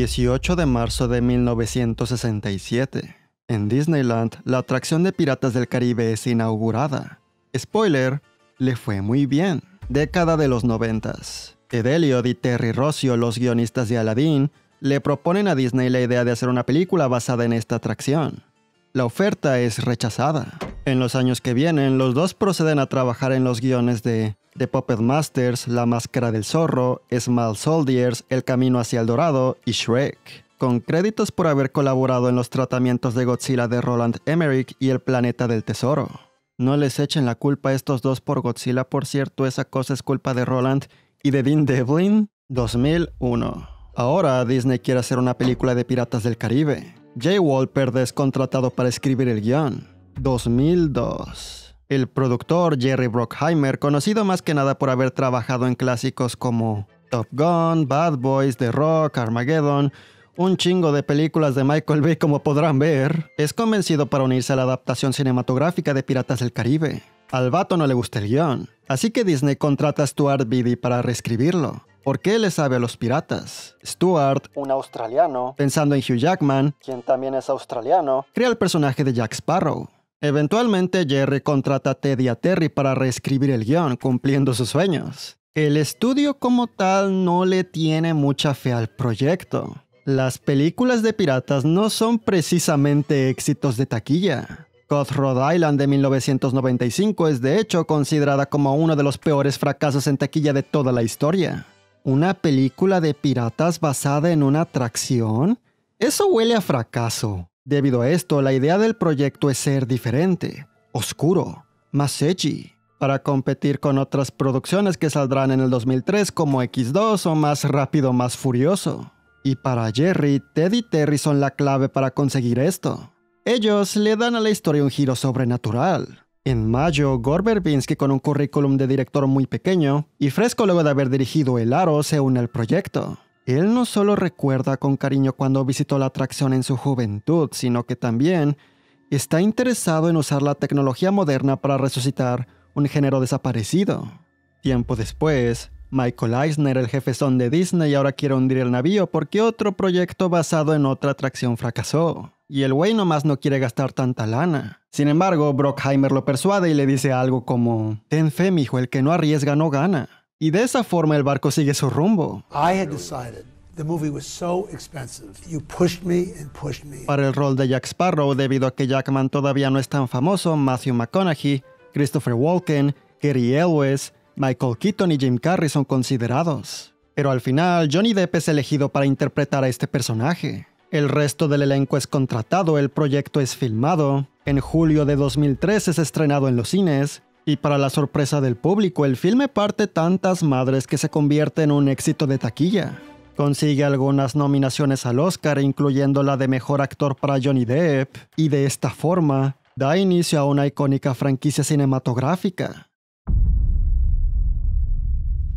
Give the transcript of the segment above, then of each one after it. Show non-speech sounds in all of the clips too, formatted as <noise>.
18 de marzo de 1967. En Disneyland, la atracción de Piratas del Caribe es inaugurada. Spoiler, le fue muy bien. Década de los 90. Ed y Terry Rocio, los guionistas de Aladdin, le proponen a Disney la idea de hacer una película basada en esta atracción. La oferta es rechazada. En los años que vienen, los dos proceden a trabajar en los guiones de The Puppet Masters, La Máscara del Zorro, Small Soldiers, El Camino hacia el Dorado y Shrek. Con créditos por haber colaborado en los tratamientos de Godzilla de Roland Emmerich y El Planeta del Tesoro. No les echen la culpa a estos dos por Godzilla, por cierto, esa cosa es culpa de Roland y de Dean Devlin. 2001. Ahora Disney quiere hacer una película de Piratas del Caribe. Jay Walper es contratado para escribir el guión. 2002. El productor Jerry Brockheimer, conocido más que nada por haber trabajado en clásicos como Top Gun, Bad Boys, The Rock, Armageddon, un chingo de películas de Michael Bay como podrán ver, es convencido para unirse a la adaptación cinematográfica de Piratas del Caribe. Al vato no le gusta el guión, así que Disney contrata a Stuart Beatty para reescribirlo. ¿Por qué le sabe a los piratas? Stuart, un australiano, pensando en Hugh Jackman, quien también es australiano, crea el personaje de Jack Sparrow. Eventualmente Jerry contrata a Teddy a Terry para reescribir el guión, cumpliendo sus sueños. El estudio como tal no le tiene mucha fe al proyecto. Las películas de piratas no son precisamente éxitos de taquilla. Coth Rhode Island de 1995 es de hecho considerada como uno de los peores fracasos en taquilla de toda la historia. ¿Una película de piratas basada en una atracción? Eso huele a fracaso. Debido a esto, la idea del proyecto es ser diferente, oscuro, más edgy, para competir con otras producciones que saldrán en el 2003 como X2 o Más Rápido Más Furioso. Y para Jerry, Teddy y Terry son la clave para conseguir esto. Ellos le dan a la historia un giro sobrenatural. En mayo, Gore Verbinski con un currículum de director muy pequeño y fresco luego de haber dirigido El Aro se une al proyecto. Él no solo recuerda con cariño cuando visitó la atracción en su juventud, sino que también está interesado en usar la tecnología moderna para resucitar un género desaparecido. Tiempo después, Michael Eisner, el jefe son de Disney, ahora quiere hundir el navío porque otro proyecto basado en otra atracción fracasó. Y el güey nomás no quiere gastar tanta lana. Sin embargo, Brockheimer lo persuade y le dice algo como: Ten fe, mijo, el que no arriesga no gana. Y de esa forma el barco sigue su rumbo. Para el rol de Jack Sparrow, debido a que Jackman todavía no es tan famoso, Matthew McConaughey, Christopher Walken, Gary Elwes, Michael Keaton y Jim Carrey son considerados. Pero al final, Johnny Depp es elegido para interpretar a este personaje. El resto del elenco es contratado, el proyecto es filmado, en julio de 2013 es estrenado en los cines, y para la sorpresa del público, el filme parte tantas madres que se convierte en un éxito de taquilla. Consigue algunas nominaciones al Oscar, incluyendo la de Mejor Actor para Johnny Depp, y de esta forma, da inicio a una icónica franquicia cinematográfica.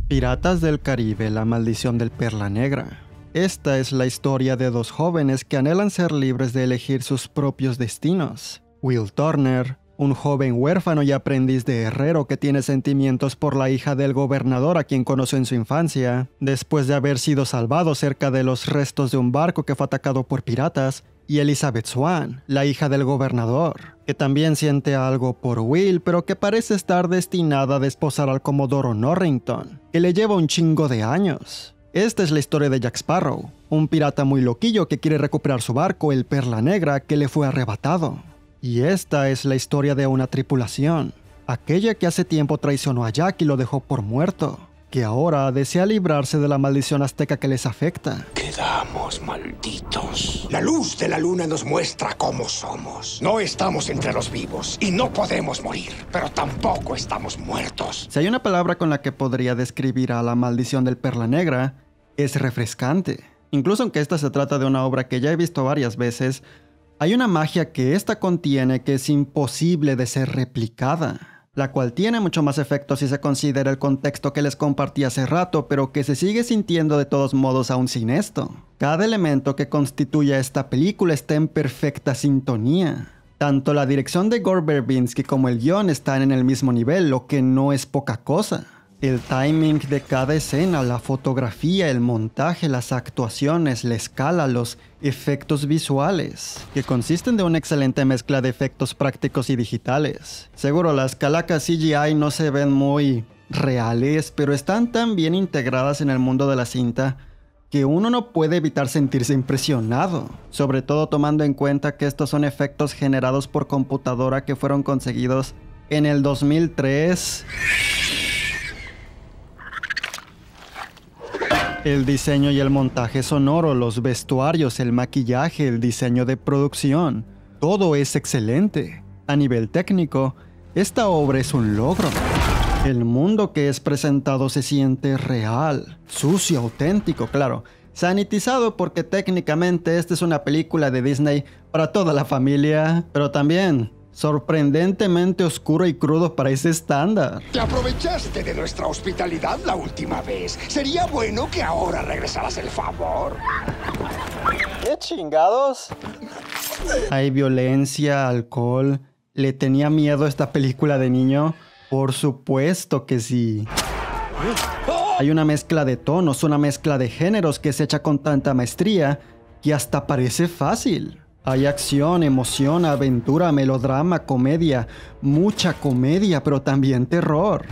Piratas del Caribe, la maldición del Perla Negra. Esta es la historia de dos jóvenes que anhelan ser libres de elegir sus propios destinos. Will Turner, un joven huérfano y aprendiz de herrero que tiene sentimientos por la hija del gobernador a quien conoció en su infancia, después de haber sido salvado cerca de los restos de un barco que fue atacado por piratas, y Elizabeth Swan, la hija del gobernador, que también siente algo por Will, pero que parece estar destinada a desposar al comodoro Norrington, que le lleva un chingo de años. Esta es la historia de Jack Sparrow, un pirata muy loquillo que quiere recuperar su barco, el Perla Negra, que le fue arrebatado. Y esta es la historia de una tripulación, aquella que hace tiempo traicionó a Jack y lo dejó por muerto, que ahora desea librarse de la maldición azteca que les afecta. Quedamos malditos. La luz de la luna nos muestra cómo somos. No estamos entre los vivos y no podemos morir, pero tampoco estamos muertos. Si hay una palabra con la que podría describir a la maldición del Perla Negra, es refrescante. Incluso aunque esta se trata de una obra que ya he visto varias veces, hay una magia que esta contiene que es imposible de ser replicada, la cual tiene mucho más efecto si se considera el contexto que les compartí hace rato, pero que se sigue sintiendo de todos modos aún sin esto. Cada elemento que constituye esta película está en perfecta sintonía. Tanto la dirección de Gore Verbinski como el guion están en el mismo nivel, lo que no es poca cosa. El timing de cada escena, la fotografía, el montaje, las actuaciones, la escala, los efectos visuales, que consisten de una excelente mezcla de efectos prácticos y digitales. Seguro, las calacas CGI no se ven muy reales, pero están tan bien integradas en el mundo de la cinta que uno no puede evitar sentirse impresionado, sobre todo tomando en cuenta que estos son efectos generados por computadora que fueron conseguidos en el 2003 El diseño y el montaje sonoro, los vestuarios, el maquillaje, el diseño de producción, todo es excelente. A nivel técnico, esta obra es un logro. El mundo que es presentado se siente real, sucio, auténtico, claro. Sanitizado porque técnicamente esta es una película de Disney para toda la familia, pero también sorprendentemente oscuro y crudo para ese estándar. Te aprovechaste de nuestra hospitalidad la última vez. Sería bueno que ahora regresaras el favor. ¿Qué chingados? Hay violencia, alcohol. ¿Le tenía miedo esta película de niño? Por supuesto que sí. Hay una mezcla de tonos, una mezcla de géneros que se echa con tanta maestría que hasta parece fácil. Hay acción, emoción, aventura, melodrama, comedia, mucha comedia, pero también terror.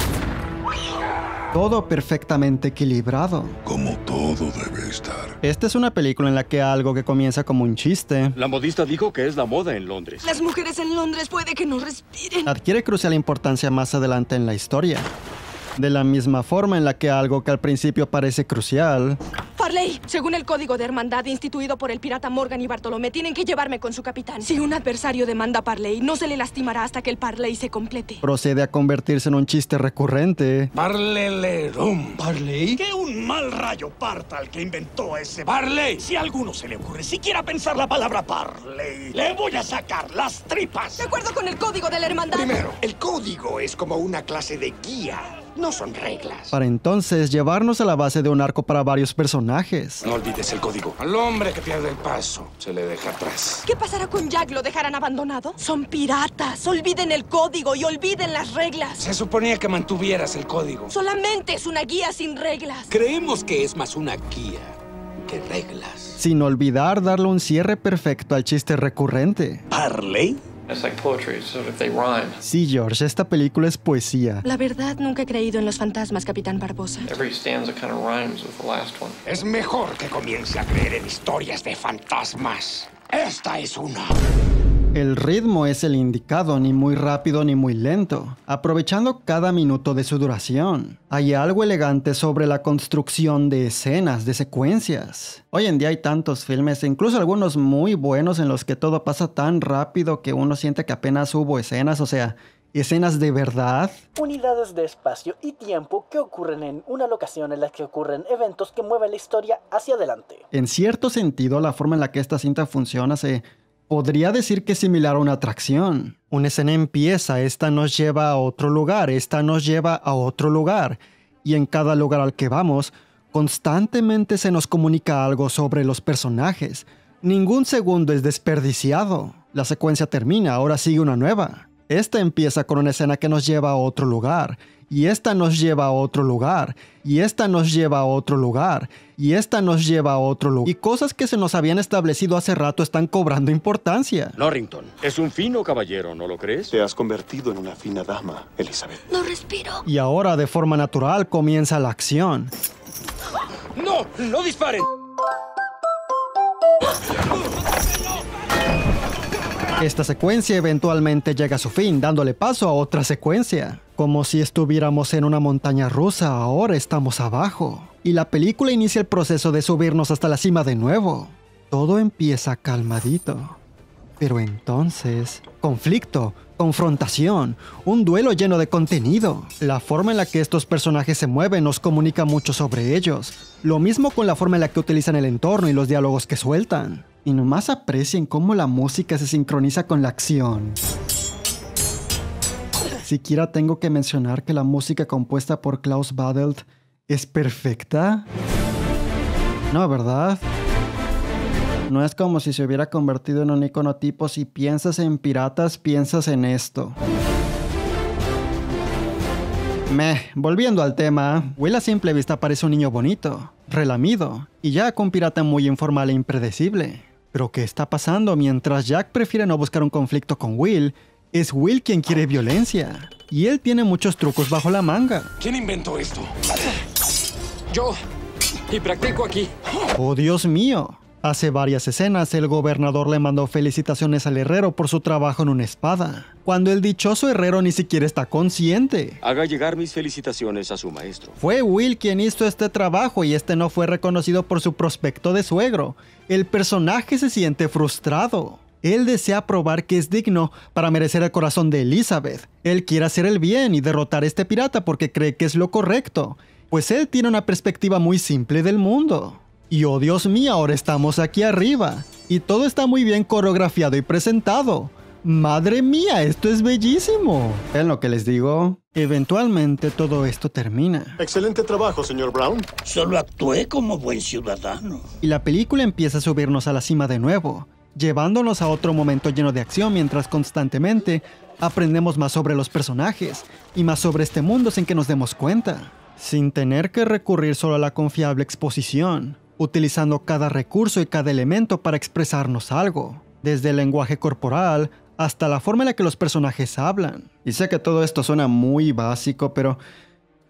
Todo perfectamente equilibrado. Como todo debe estar. Esta es una película en la que algo que comienza como un chiste. La modista dijo que es la moda en Londres. Las mujeres en Londres puede que no respiren. Adquiere crucial importancia más adelante en la historia. De la misma forma en la que algo que al principio parece crucial según el código de hermandad instituido por el pirata Morgan y Bartolomé, tienen que llevarme con su capitán. Si un adversario demanda a Parley, no se le lastimará hasta que el Parley se complete. Procede a convertirse en un chiste recurrente. Parlelerum. ¿Parley? ¿Qué un mal rayo parta al que inventó ese Parley. Si a alguno se le ocurre siquiera pensar la palabra Parley, le voy a sacar las tripas. De acuerdo con el código de la hermandad. Primero, el código es como una clase de guía no son reglas. Para entonces llevarnos a la base de un arco para varios personajes. No olvides el código. Al hombre que pierde el paso se le deja atrás. ¿Qué pasará con Jack? ¿Lo dejarán abandonado? Son piratas. Olviden el código y olviden las reglas. Se suponía que mantuvieras el código. Solamente es una guía sin reglas. Creemos que es más una guía que reglas. Sin olvidar darle un cierre perfecto al chiste recurrente. ¿Parley? Sí, George, esta película es poesía. La verdad, nunca he creído en los fantasmas, Capitán Barbosa. Es mejor que comience a creer en historias de fantasmas. Esta es una. El ritmo es el indicado, ni muy rápido ni muy lento, aprovechando cada minuto de su duración. Hay algo elegante sobre la construcción de escenas, de secuencias. Hoy en día hay tantos filmes, incluso algunos muy buenos en los que todo pasa tan rápido que uno siente que apenas hubo escenas, o sea, escenas de verdad. Unidades de espacio y tiempo que ocurren en una locación en la que ocurren eventos que mueven la historia hacia adelante. En cierto sentido, la forma en la que esta cinta funciona se podría decir que es similar a una atracción. Una escena empieza, esta nos lleva a otro lugar, esta nos lleva a otro lugar, y en cada lugar al que vamos, constantemente se nos comunica algo sobre los personajes. Ningún segundo es desperdiciado. La secuencia termina, ahora sigue una nueva. Esta empieza con una escena que nos lleva a otro lugar, y esta nos lleva a otro lugar, y esta nos lleva a otro lugar, y esta nos lleva a otro lugar. Y cosas que se nos habían establecido hace rato están cobrando importancia. Lorrington, es un fino caballero, ¿no lo crees? Te has convertido en una fina dama, Elizabeth. No respiro. Y ahora, de forma natural, comienza la acción. ¡No! ¡No disparen! Esta secuencia eventualmente llega a su fin, dándole paso a otra secuencia. Como si estuviéramos en una montaña rusa, ahora estamos abajo. Y la película inicia el proceso de subirnos hasta la cima de nuevo. Todo empieza calmadito. Pero entonces, conflicto, confrontación, un duelo lleno de contenido. La forma en la que estos personajes se mueven nos comunica mucho sobre ellos. Lo mismo con la forma en la que utilizan el entorno y los diálogos que sueltan. Y nomás aprecien cómo la música se sincroniza con la acción siquiera tengo que mencionar que la música compuesta por Klaus Badelt es perfecta. No, ¿verdad? No es como si se hubiera convertido en un icono tipo si piensas en piratas, piensas en esto. Meh, volviendo al tema, Will a simple vista parece un niño bonito, relamido, y ya un pirata muy informal e impredecible. Pero ¿qué está pasando mientras Jack prefiere no buscar un conflicto con Will es Will quien quiere violencia. Y él tiene muchos trucos bajo la manga. ¿Quién inventó esto? Yo. Y practico aquí. Oh, Dios mío. Hace varias escenas, el gobernador le mandó felicitaciones al herrero por su trabajo en una espada, cuando el dichoso herrero ni siquiera está consciente. Haga llegar mis felicitaciones a su maestro. Fue Will quien hizo este trabajo y este no fue reconocido por su prospecto de suegro. El personaje se siente frustrado. Él desea probar que es digno para merecer el corazón de Elizabeth. Él quiere hacer el bien y derrotar a este pirata porque cree que es lo correcto, pues él tiene una perspectiva muy simple del mundo. Y oh Dios mío, ahora estamos aquí arriba. Y todo está muy bien coreografiado y presentado. Madre mía, esto es bellísimo. En lo que les digo? Eventualmente todo esto termina. Excelente trabajo, señor Brown. Solo actué como buen ciudadano. Y la película empieza a subirnos a la cima de nuevo llevándonos a otro momento lleno de acción mientras constantemente aprendemos más sobre los personajes y más sobre este mundo sin que nos demos cuenta, sin tener que recurrir solo a la confiable exposición, utilizando cada recurso y cada elemento para expresarnos algo, desde el lenguaje corporal hasta la forma en la que los personajes hablan. Y sé que todo esto suena muy básico, pero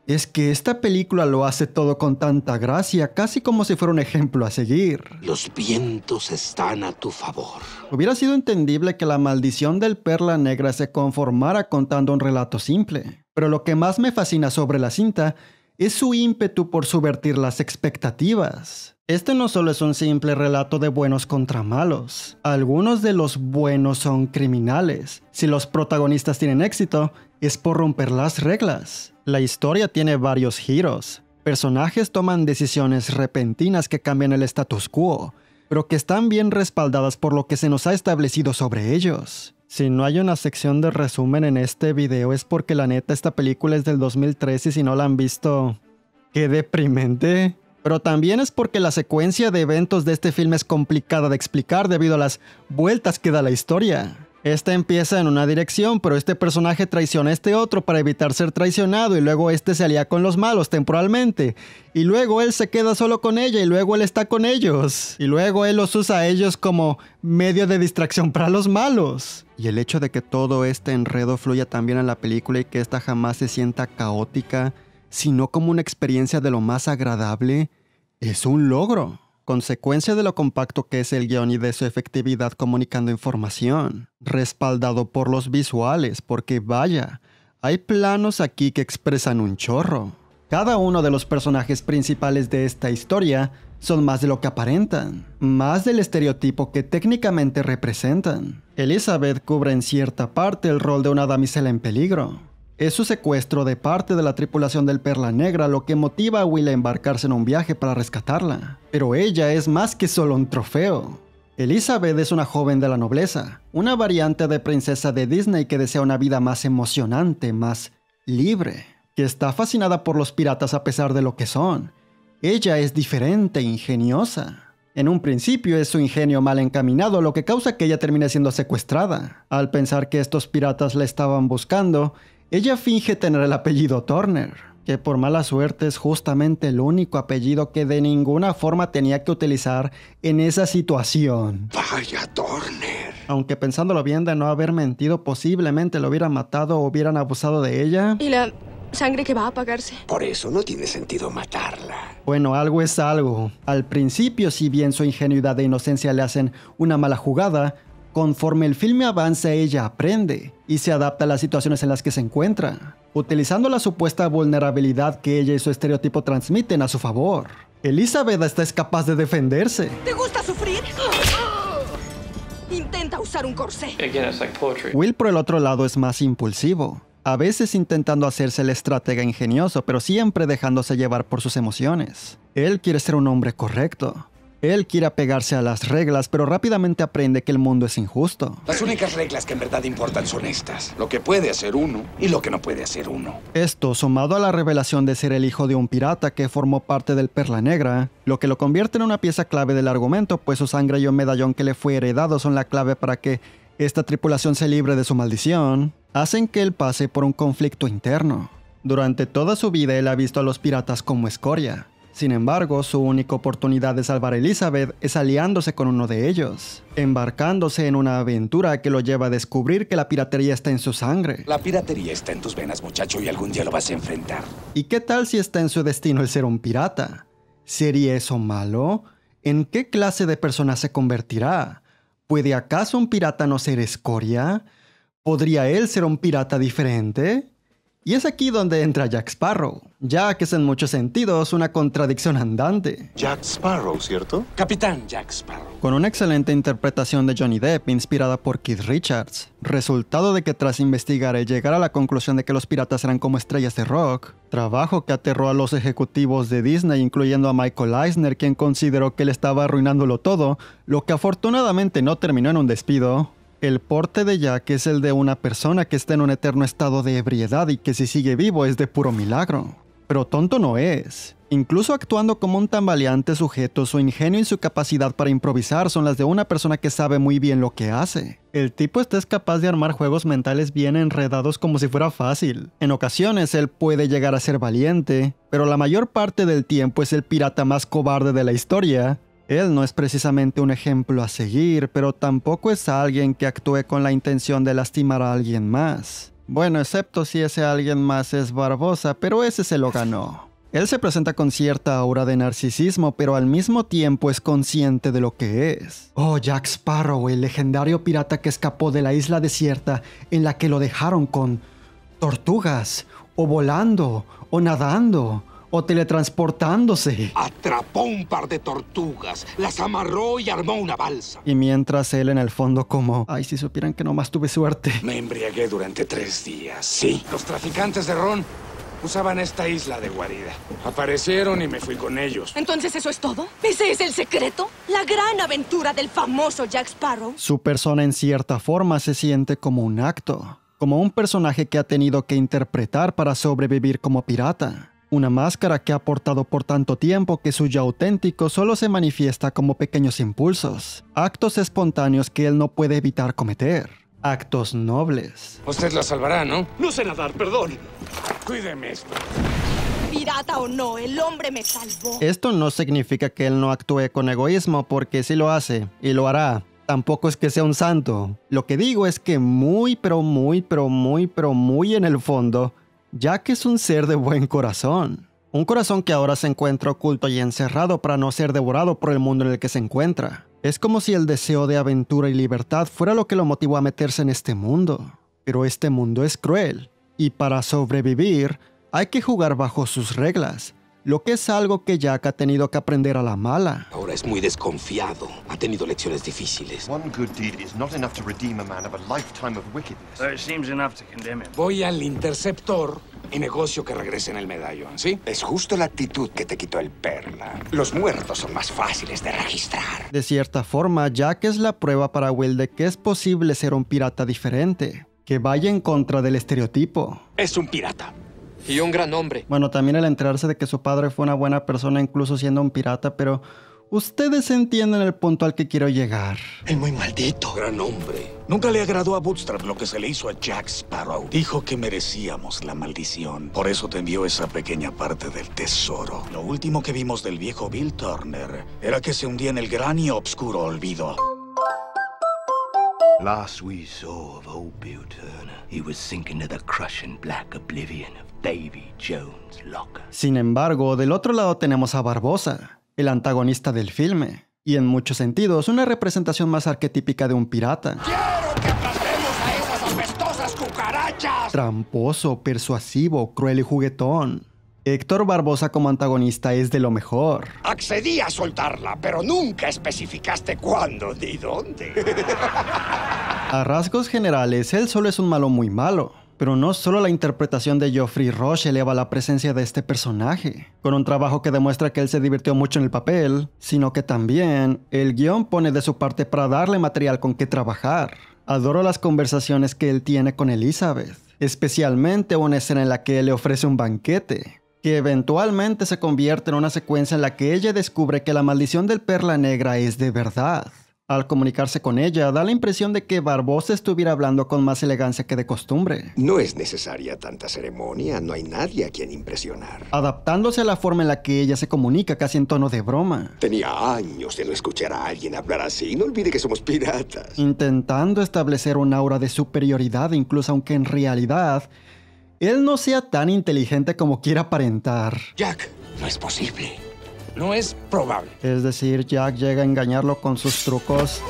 es que esta película lo hace todo con tanta gracia, casi como si fuera un ejemplo a seguir. Los vientos están a tu favor. Hubiera sido entendible que la maldición del perla negra se conformara contando un relato simple, pero lo que más me fascina sobre la cinta es su ímpetu por subvertir las expectativas. Este no solo es un simple relato de buenos contra malos, algunos de los buenos son criminales. Si los protagonistas tienen éxito, es por romper las reglas. La historia tiene varios giros. Personajes toman decisiones repentinas que cambian el status quo, pero que están bien respaldadas por lo que se nos ha establecido sobre ellos. Si no hay una sección de resumen en este video es porque la neta esta película es del 2013 y si no la han visto... ¡Qué deprimente! pero también es porque la secuencia de eventos de este film es complicada de explicar debido a las vueltas que da la historia. Esta empieza en una dirección, pero este personaje traiciona a este otro para evitar ser traicionado y luego este se alía con los malos temporalmente. Y luego él se queda solo con ella y luego él está con ellos. Y luego él los usa a ellos como medio de distracción para los malos. Y el hecho de que todo este enredo fluya también en la película y que esta jamás se sienta caótica sino como una experiencia de lo más agradable, es un logro, consecuencia de lo compacto que es el guión y de su efectividad comunicando información, respaldado por los visuales, porque vaya, hay planos aquí que expresan un chorro. Cada uno de los personajes principales de esta historia son más de lo que aparentan, más del estereotipo que técnicamente representan. Elizabeth cubre en cierta parte el rol de una damisela en peligro, es su secuestro de parte de la tripulación del Perla Negra lo que motiva a Will a embarcarse en un viaje para rescatarla, pero ella es más que solo un trofeo. Elizabeth es una joven de la nobleza, una variante de princesa de Disney que desea una vida más emocionante, más libre, que está fascinada por los piratas a pesar de lo que son. Ella es diferente, ingeniosa. En un principio es su ingenio mal encaminado lo que causa que ella termine siendo secuestrada. Al pensar que estos piratas la estaban buscando, ella finge tener el apellido Turner, que por mala suerte es justamente el único apellido que de ninguna forma tenía que utilizar en esa situación. Vaya Turner. Aunque pensándolo bien de no haber mentido, posiblemente lo hubieran matado o hubieran abusado de ella. Y la sangre que va a apagarse. Por eso no tiene sentido matarla. Bueno, algo es algo. Al principio, si bien su ingenuidad e inocencia le hacen una mala jugada, Conforme el filme avanza, ella aprende y se adapta a las situaciones en las que se encuentra, utilizando la supuesta vulnerabilidad que ella y su estereotipo transmiten a su favor. Elizabeth está es capaz de defenderse. ¿Te gusta sufrir? Intenta usar un corsé. Will por el otro lado es más impulsivo, a veces intentando hacerse el estratega ingenioso, pero siempre dejándose llevar por sus emociones. Él quiere ser un hombre correcto, él quiere apegarse a las reglas, pero rápidamente aprende que el mundo es injusto. Las únicas reglas que en verdad importan son estas, lo que puede hacer uno y lo que no puede hacer uno. Esto, sumado a la revelación de ser el hijo de un pirata que formó parte del Perla Negra, lo que lo convierte en una pieza clave del argumento, pues su sangre y un medallón que le fue heredado son la clave para que esta tripulación se libre de su maldición, hacen que él pase por un conflicto interno. Durante toda su vida él ha visto a los piratas como escoria, sin embargo, su única oportunidad de salvar a Elizabeth es aliándose con uno de ellos, embarcándose en una aventura que lo lleva a descubrir que la piratería está en su sangre. La piratería está en tus venas, muchacho, y algún día lo vas a enfrentar. ¿Y qué tal si está en su destino el ser un pirata? ¿Sería eso malo? ¿En qué clase de persona se convertirá? ¿Puede acaso un pirata no ser escoria? ¿Podría él ser un pirata diferente? Y es aquí donde entra Jack Sparrow. que es en muchos sentidos una contradicción andante. Jack Sparrow, ¿cierto? Capitán Jack Sparrow. Con una excelente interpretación de Johnny Depp inspirada por Keith Richards, resultado de que tras investigar y llegar a la conclusión de que los piratas eran como estrellas de rock, trabajo que aterró a los ejecutivos de Disney incluyendo a Michael Eisner quien consideró que le estaba arruinándolo todo, lo que afortunadamente no terminó en un despido, el porte de Jack es el de una persona que está en un eterno estado de ebriedad y que si sigue vivo es de puro milagro. Pero tonto no es. Incluso actuando como un tambaleante sujeto, su ingenio y su capacidad para improvisar son las de una persona que sabe muy bien lo que hace. El tipo está es capaz de armar juegos mentales bien enredados como si fuera fácil. En ocasiones él puede llegar a ser valiente, pero la mayor parte del tiempo es el pirata más cobarde de la historia, él no es precisamente un ejemplo a seguir, pero tampoco es alguien que actúe con la intención de lastimar a alguien más. Bueno, excepto si ese alguien más es Barbosa, pero ese se lo ganó. Él se presenta con cierta aura de narcisismo, pero al mismo tiempo es consciente de lo que es. Oh, Jack Sparrow, el legendario pirata que escapó de la isla desierta en la que lo dejaron con tortugas, o volando, o nadando, o teletransportándose. Atrapó un par de tortugas, las amarró y armó una balsa. Y mientras él en el fondo como, ay, si supieran que más tuve suerte. Me embriagué durante tres días, sí. Los traficantes de ron usaban esta isla de guarida. Aparecieron y me fui con ellos. ¿Entonces eso es todo? ¿Ese es el secreto? La gran aventura del famoso Jack Sparrow. Su persona en cierta forma se siente como un acto, como un personaje que ha tenido que interpretar para sobrevivir como pirata. Una máscara que ha portado por tanto tiempo que su yo auténtico solo se manifiesta como pequeños impulsos, actos espontáneos que él no puede evitar cometer, actos nobles. Usted la salvará, ¿no? No sé nadar, perdón. Cuídeme esto. Pirata o no, el hombre me salvó. Esto no significa que él no actúe con egoísmo, porque si lo hace, y lo hará, tampoco es que sea un santo. Lo que digo es que muy, pero muy, pero muy, pero muy en el fondo, ya que es un ser de buen corazón. Un corazón que ahora se encuentra oculto y encerrado para no ser devorado por el mundo en el que se encuentra. Es como si el deseo de aventura y libertad fuera lo que lo motivó a meterse en este mundo. Pero este mundo es cruel, y para sobrevivir hay que jugar bajo sus reglas, lo que es algo que Jack ha tenido que aprender a la mala. Ahora es muy desconfiado. Ha tenido lecciones difíciles. Voy al interceptor y negocio que regresen el medallón, ¿sí? Es justo la actitud que te quitó el perla. Los muertos son más fáciles de registrar. De cierta forma, Jack es la prueba para Will de que es posible ser un pirata diferente, que vaya en contra del estereotipo. Es un pirata, y un gran hombre. Bueno, también el enterarse de que su padre fue una buena persona incluso siendo un pirata, pero ustedes entienden el punto al que quiero llegar. El muy maldito. Gran hombre. Nunca le agradó a Bootstrap lo que se le hizo a Jack Sparrow. Dijo que merecíamos la maldición. Por eso te envió esa pequeña parte del tesoro. Lo último que vimos del viejo Bill Turner era que se hundía en el gran y obscuro olvido. Last we saw of Bill Turner, he was sinking to the crushing black oblivion Davy Jones Locker. Sin embargo, del otro lado tenemos a Barbosa, el antagonista del filme, y en muchos sentidos una representación más arquetípica de un pirata. ¡Quiero que a esas cucarachas! Tramposo, persuasivo, cruel y juguetón. Héctor Barbosa como antagonista es de lo mejor. Accedí a soltarla, pero nunca especificaste cuándo ni dónde. <laughs> a rasgos generales, él solo es un malo muy malo pero no solo la interpretación de Geoffrey Roche eleva la presencia de este personaje, con un trabajo que demuestra que él se divirtió mucho en el papel, sino que también el guión pone de su parte para darle material con que trabajar. Adoro las conversaciones que él tiene con Elizabeth, especialmente una escena en la que él le ofrece un banquete, que eventualmente se convierte en una secuencia en la que ella descubre que la maldición del perla negra es de verdad. Al comunicarse con ella, da la impresión de que Barbosa estuviera hablando con más elegancia que de costumbre. No es necesaria tanta ceremonia, no hay nadie a quien impresionar. Adaptándose a la forma en la que ella se comunica, casi en tono de broma. Tenía años de no escuchar a alguien hablar así, no olvide que somos piratas. Intentando establecer un aura de superioridad, incluso aunque en realidad, él no sea tan inteligente como quiera aparentar. Jack, no es posible no es probable. Es decir, Jack llega a engañarlo con sus trucos.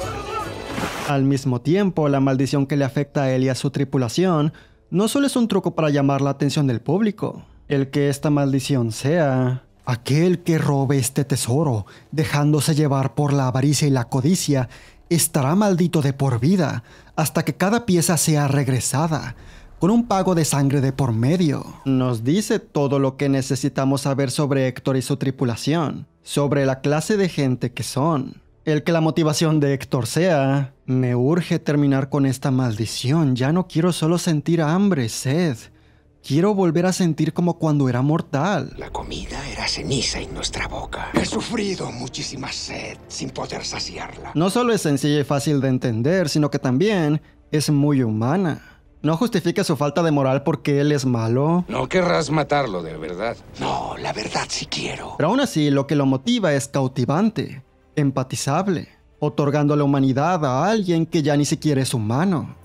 Al mismo tiempo, la maldición que le afecta a él y a su tripulación no solo es un truco para llamar la atención del público, el que esta maldición sea aquel que robe este tesoro, dejándose llevar por la avaricia y la codicia, estará maldito de por vida hasta que cada pieza sea regresada, con un pago de sangre de por medio. Nos dice todo lo que necesitamos saber sobre Héctor y su tripulación, sobre la clase de gente que son. El que la motivación de Héctor sea, me urge terminar con esta maldición, ya no quiero solo sentir hambre, sed. Quiero volver a sentir como cuando era mortal. La comida era ceniza en nuestra boca. He sufrido muchísima sed sin poder saciarla. No solo es sencilla y fácil de entender, sino que también es muy humana. No justifica su falta de moral porque él es malo. No querrás matarlo de verdad. No, la verdad sí quiero. Pero aún así, lo que lo motiva es cautivante, empatizable, otorgando la humanidad a alguien que ya ni siquiera es humano.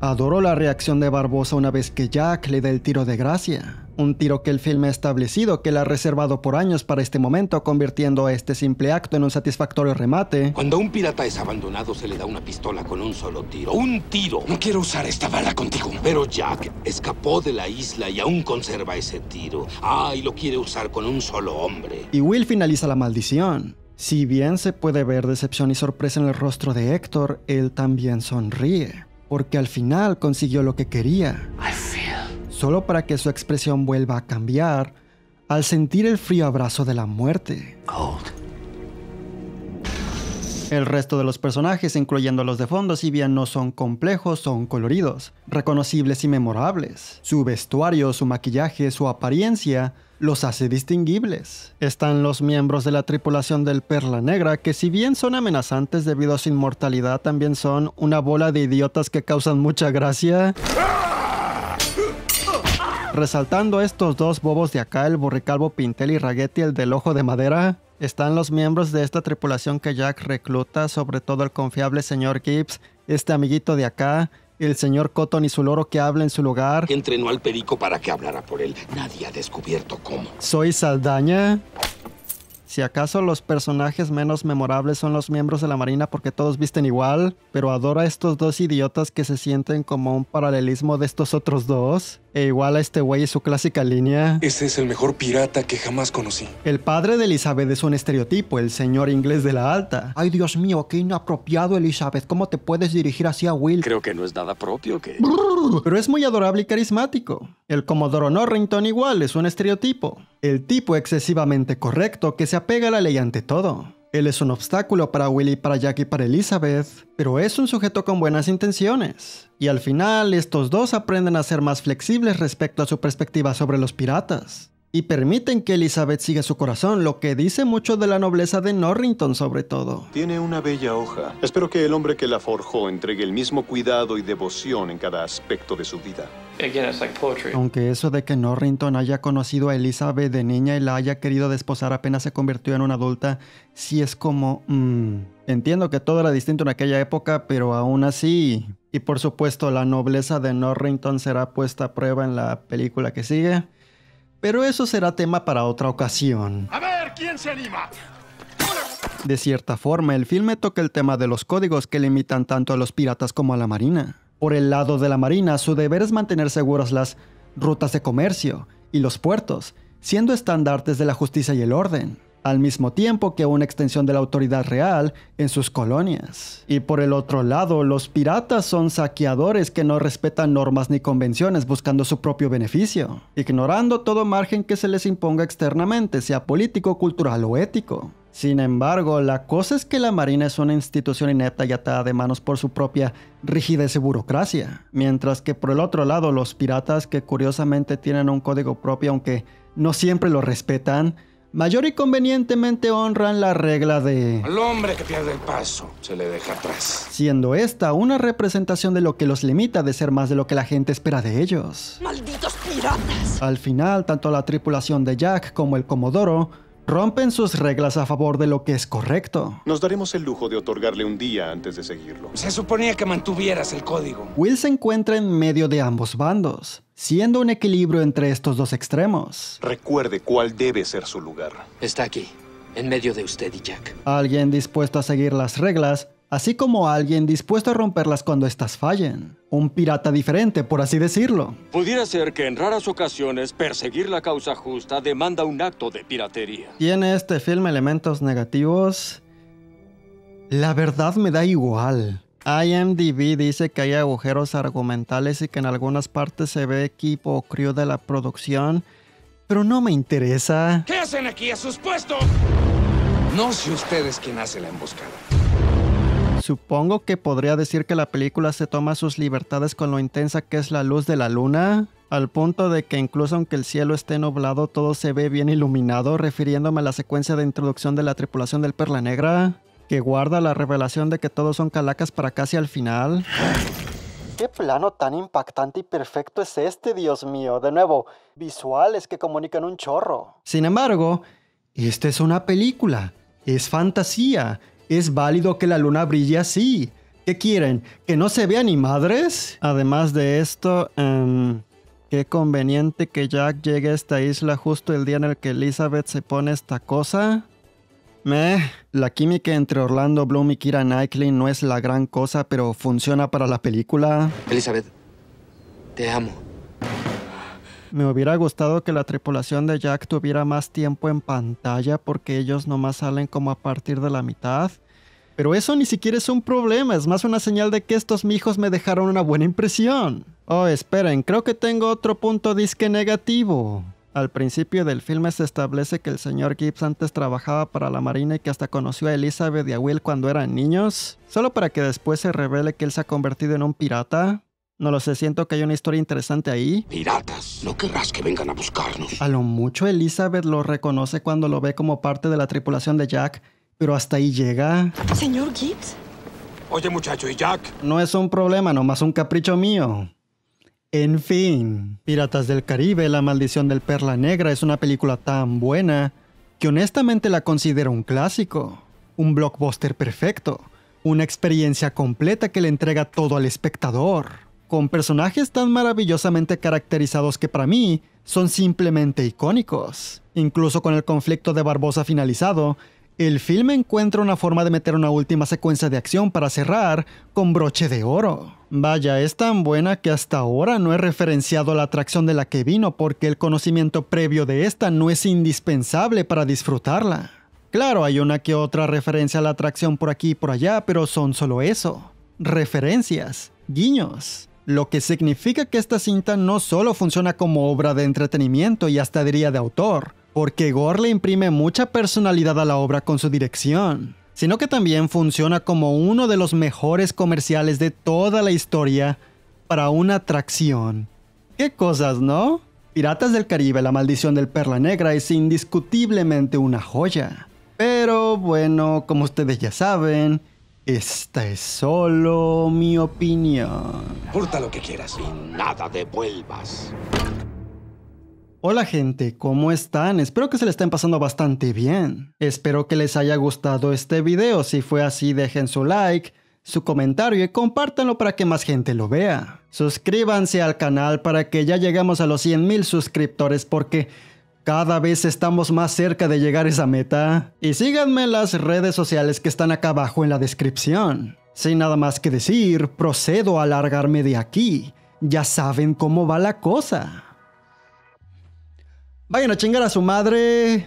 Adoro la reacción de Barbosa una vez que Jack le da el tiro de gracia un tiro que el filme ha establecido, que la ha reservado por años para este momento, convirtiendo este simple acto en un satisfactorio remate. Cuando un pirata es abandonado se le da una pistola con un solo tiro. ¡Un tiro! No quiero usar esta bala contigo. Pero Jack escapó de la isla y aún conserva ese tiro. Ah, y lo quiere usar con un solo hombre. Y Will finaliza la maldición. Si bien se puede ver decepción y sorpresa en el rostro de Héctor, él también sonríe, porque al final consiguió lo que quería solo para que su expresión vuelva a cambiar al sentir el frío abrazo de la muerte. El resto de los personajes, incluyendo los de fondo, si bien no son complejos, son coloridos, reconocibles y memorables. Su vestuario, su maquillaje, su apariencia los hace distinguibles. Están los miembros de la tripulación del Perla Negra, que si bien son amenazantes debido a su inmortalidad, también son una bola de idiotas que causan mucha gracia. ¡Ah! Resaltando estos dos bobos de acá, el borricalvo Pintel y Raguetti, el del ojo de madera, están los miembros de esta tripulación que Jack recluta, sobre todo el confiable señor Gibbs, este amiguito de acá, el señor Cotton y su loro que habla en su lugar. Entrenó al perico para que hablara por él. Nadie ha descubierto cómo. Soy Saldaña. Si acaso los personajes menos memorables son los miembros de la Marina porque todos visten igual, pero adora a estos dos idiotas que se sienten como un paralelismo de estos otros dos. E igual a este güey y su clásica línea. Ese es el mejor pirata que jamás conocí. El padre de Elizabeth es un estereotipo, el señor inglés de la alta. Ay, Dios mío, qué inapropiado, Elizabeth. ¿Cómo te puedes dirigir así a Will? Creo que no es nada propio que. Pero es muy adorable y carismático. El Comodoro Norrington igual es un estereotipo. El tipo excesivamente correcto que se se apega a la ley ante todo. Él es un obstáculo para Willy, para Jack y para Elizabeth, pero es un sujeto con buenas intenciones. Y al final, estos dos aprenden a ser más flexibles respecto a su perspectiva sobre los piratas. Y permiten que Elizabeth siga su corazón, lo que dice mucho de la nobleza de Norrington sobre todo. Tiene una bella hoja. Espero que el hombre que la forjó entregue el mismo cuidado y devoción en cada aspecto de su vida. Aunque eso de que Norrington haya conocido a Elizabeth de niña y la haya querido desposar apenas se convirtió en una adulta, sí es como... Mm, entiendo que todo era distinto en aquella época, pero aún así... Y por supuesto, la nobleza de Norrington será puesta a prueba en la película que sigue. Pero eso será tema para otra ocasión. A ver, ¿quién se anima? De cierta forma, el filme toca el tema de los códigos que limitan tanto a los piratas como a la marina. Por el lado de la Marina, su deber es mantener seguras las rutas de comercio y los puertos, siendo estandartes de la justicia y el orden al mismo tiempo que una extensión de la autoridad real en sus colonias. Y por el otro lado, los piratas son saqueadores que no respetan normas ni convenciones buscando su propio beneficio, ignorando todo margen que se les imponga externamente, sea político, cultural o ético. Sin embargo, la cosa es que la Marina es una institución inepta y atada de manos por su propia rigidez y burocracia, mientras que por el otro lado los piratas que curiosamente tienen un código propio aunque no siempre lo respetan, mayor y convenientemente honran la regla de... Al hombre que pierde el paso, se le deja atrás. Siendo esta una representación de lo que los limita de ser más de lo que la gente espera de ellos. ¡Malditos piratas! Al final, tanto la tripulación de Jack como el Comodoro rompen sus reglas a favor de lo que es correcto. Nos daremos el lujo de otorgarle un día antes de seguirlo. Se suponía que mantuvieras el código. Will se encuentra en medio de ambos bandos siendo un equilibrio entre estos dos extremos. Recuerde cuál debe ser su lugar. Está aquí, en medio de usted y Jack. Alguien dispuesto a seguir las reglas, así como alguien dispuesto a romperlas cuando éstas fallen. Un pirata diferente, por así decirlo. Pudiera ser que en raras ocasiones perseguir la causa justa demanda un acto de piratería. Y en este film elementos negativos. La verdad me da igual. IMDb dice que hay agujeros argumentales y que en algunas partes se ve equipo o crew de la producción, pero no me interesa. ¿Qué hacen aquí a sus puestos? No sé ustedes quién hace la emboscada. Supongo que podría decir que la película se toma sus libertades con lo intensa que es la luz de la luna, al punto de que incluso aunque el cielo esté nublado todo se ve bien iluminado, refiriéndome a la secuencia de introducción de la tripulación del Perla Negra que guarda la revelación de que todos son calacas para casi al final. ¿Qué plano tan impactante y perfecto es este, Dios mío? De nuevo, visuales que comunican un chorro. Sin embargo, esta es una película, es fantasía, es válido que la luna brille así. ¿Qué quieren? ¿Que no se vea ni madres? Además de esto, em, qué conveniente que Jack llegue a esta isla justo el día en el que Elizabeth se pone esta cosa. Meh, la química entre Orlando Bloom y Kira Knightley no es la gran cosa, pero funciona para la película. Elizabeth, te amo. Me hubiera gustado que la tripulación de Jack tuviera más tiempo en pantalla porque ellos nomás salen como a partir de la mitad. Pero eso ni siquiera es un problema, es más una señal de que estos mijos me dejaron una buena impresión. Oh, esperen, creo que tengo otro punto disque negativo. Al principio del filme se establece que el señor Gibbs antes trabajaba para la Marina y que hasta conoció a Elizabeth y a Will cuando eran niños, solo para que después se revele que él se ha convertido en un pirata. No lo sé, siento que hay una historia interesante ahí. Piratas, no querrás que vengan a buscarnos. A lo mucho Elizabeth lo reconoce cuando lo ve como parte de la tripulación de Jack, pero hasta ahí llega. Señor Gibbs. Oye muchacho, ¿y Jack? No es un problema, nomás un capricho mío. En fin, Piratas del Caribe, La Maldición del Perla Negra es una película tan buena que honestamente la considero un clásico, un blockbuster perfecto, una experiencia completa que le entrega todo al espectador, con personajes tan maravillosamente caracterizados que para mí son simplemente icónicos. Incluso con el conflicto de Barbosa finalizado, el filme encuentra una forma de meter una última secuencia de acción para cerrar con broche de oro. Vaya, es tan buena que hasta ahora no he referenciado la atracción de la que vino porque el conocimiento previo de esta no es indispensable para disfrutarla. Claro, hay una que otra referencia a la atracción por aquí y por allá, pero son solo eso. Referencias, guiños. Lo que significa que esta cinta no solo funciona como obra de entretenimiento y hasta diría de autor, porque Gore le imprime mucha personalidad a la obra con su dirección sino que también funciona como uno de los mejores comerciales de toda la historia para una atracción. ¿Qué cosas, no? Piratas del Caribe, la maldición del Perla Negra es indiscutiblemente una joya. Pero bueno, como ustedes ya saben, esta es solo mi opinión. Corta lo que quieras y nada devuelvas. Hola gente, ¿cómo están? Espero que se le estén pasando bastante bien. Espero que les haya gustado este video, si fue así dejen su like, su comentario y compártanlo para que más gente lo vea. Suscríbanse al canal para que ya lleguemos a los 100.000 suscriptores porque cada vez estamos más cerca de llegar a esa meta. Y síganme en las redes sociales que están acá abajo en la descripción. Sin nada más que decir, procedo a largarme de aquí. Ya saben cómo va la cosa. Vayan a chingar a su madre.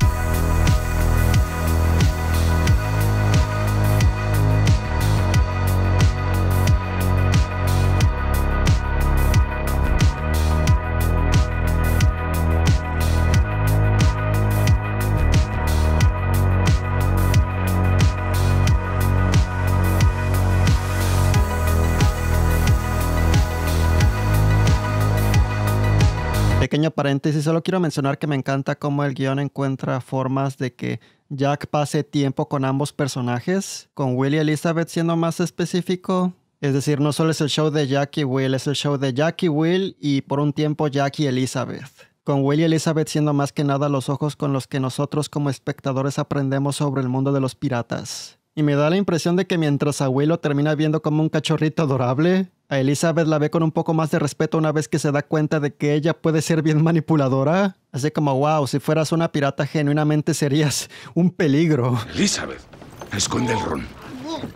pequeño paréntesis, solo quiero mencionar que me encanta cómo el guión encuentra formas de que Jack pase tiempo con ambos personajes, con Will y Elizabeth siendo más específico. Es decir, no solo es el show de Jack y Will, es el show de Jack y Will y por un tiempo Jack y Elizabeth. Con Will y Elizabeth siendo más que nada los ojos con los que nosotros como espectadores aprendemos sobre el mundo de los piratas. Y me da la impresión de que mientras a termina viendo como un cachorrito adorable, a Elizabeth la ve con un poco más de respeto una vez que se da cuenta de que ella puede ser bien manipuladora. Así como, wow, si fueras una pirata genuinamente serías un peligro. Elizabeth, esconde el ron.